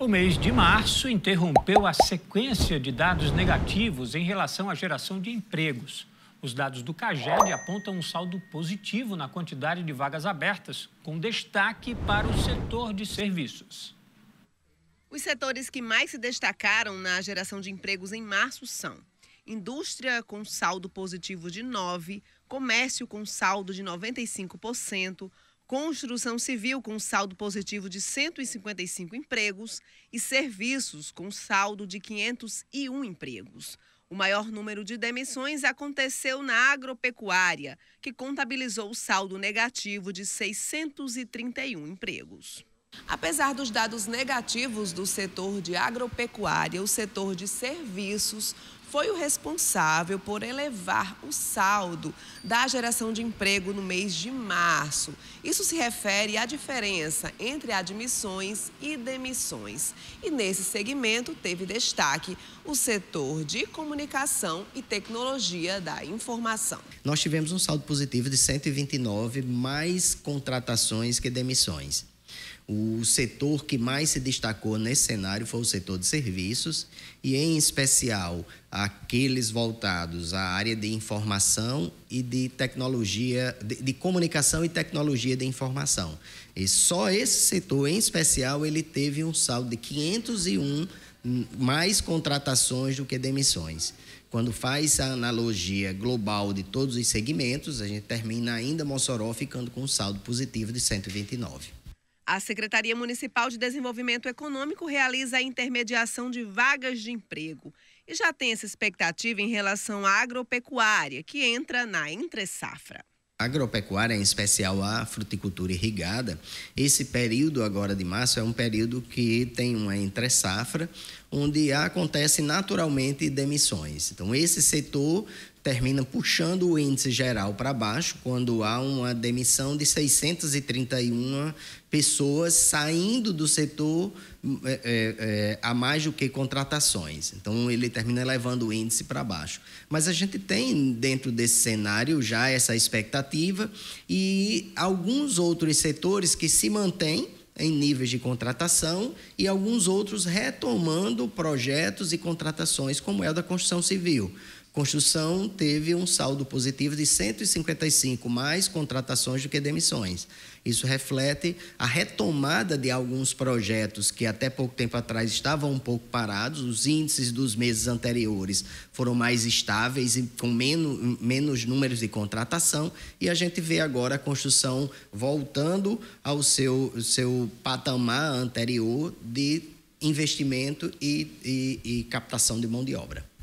O mês de março interrompeu a sequência de dados negativos em relação à geração de empregos. Os dados do CAGED apontam um saldo positivo na quantidade de vagas abertas, com destaque para o setor de serviços. Os setores que mais se destacaram na geração de empregos em março são indústria com saldo positivo de 9, comércio com saldo de 95%, construção civil com saldo positivo de 155 empregos e serviços com saldo de 501 empregos. O maior número de demissões aconteceu na agropecuária, que contabilizou o saldo negativo de 631 empregos. Apesar dos dados negativos do setor de agropecuária, o setor de serviços foi o responsável por elevar o saldo da geração de emprego no mês de março. Isso se refere à diferença entre admissões e demissões. E nesse segmento teve destaque o setor de comunicação e tecnologia da informação. Nós tivemos um saldo positivo de 129 mais contratações que demissões. O setor que mais se destacou nesse cenário foi o setor de serviços, e em especial aqueles voltados à área de informação e de tecnologia, de, de comunicação e tecnologia de informação. E só esse setor em especial ele teve um saldo de 501 mais contratações do que demissões. Quando faz a analogia global de todos os segmentos, a gente termina ainda Mossoró ficando com um saldo positivo de 129. A Secretaria Municipal de Desenvolvimento Econômico realiza a intermediação de vagas de emprego e já tem essa expectativa em relação à agropecuária, que entra na entre-safra. Agropecuária, em especial a fruticultura irrigada, esse período agora de março é um período que tem uma entre-safra, onde acontece naturalmente demissões. Então, esse setor termina puxando o índice geral para baixo quando há uma demissão de 631 pessoas saindo do setor é, é, a é, mais do que contratações. Então, ele termina levando o índice para baixo. Mas a gente tem dentro desse cenário já essa expectativa e alguns outros setores que se mantêm em níveis de contratação e alguns outros retomando projetos e contratações, como é o da construção civil construção teve um saldo positivo de 155 mais contratações do que demissões. Isso reflete a retomada de alguns projetos que até pouco tempo atrás estavam um pouco parados. Os índices dos meses anteriores foram mais estáveis e com menos, menos números de contratação. E a gente vê agora a construção voltando ao seu, seu patamar anterior de investimento e, e, e captação de mão de obra.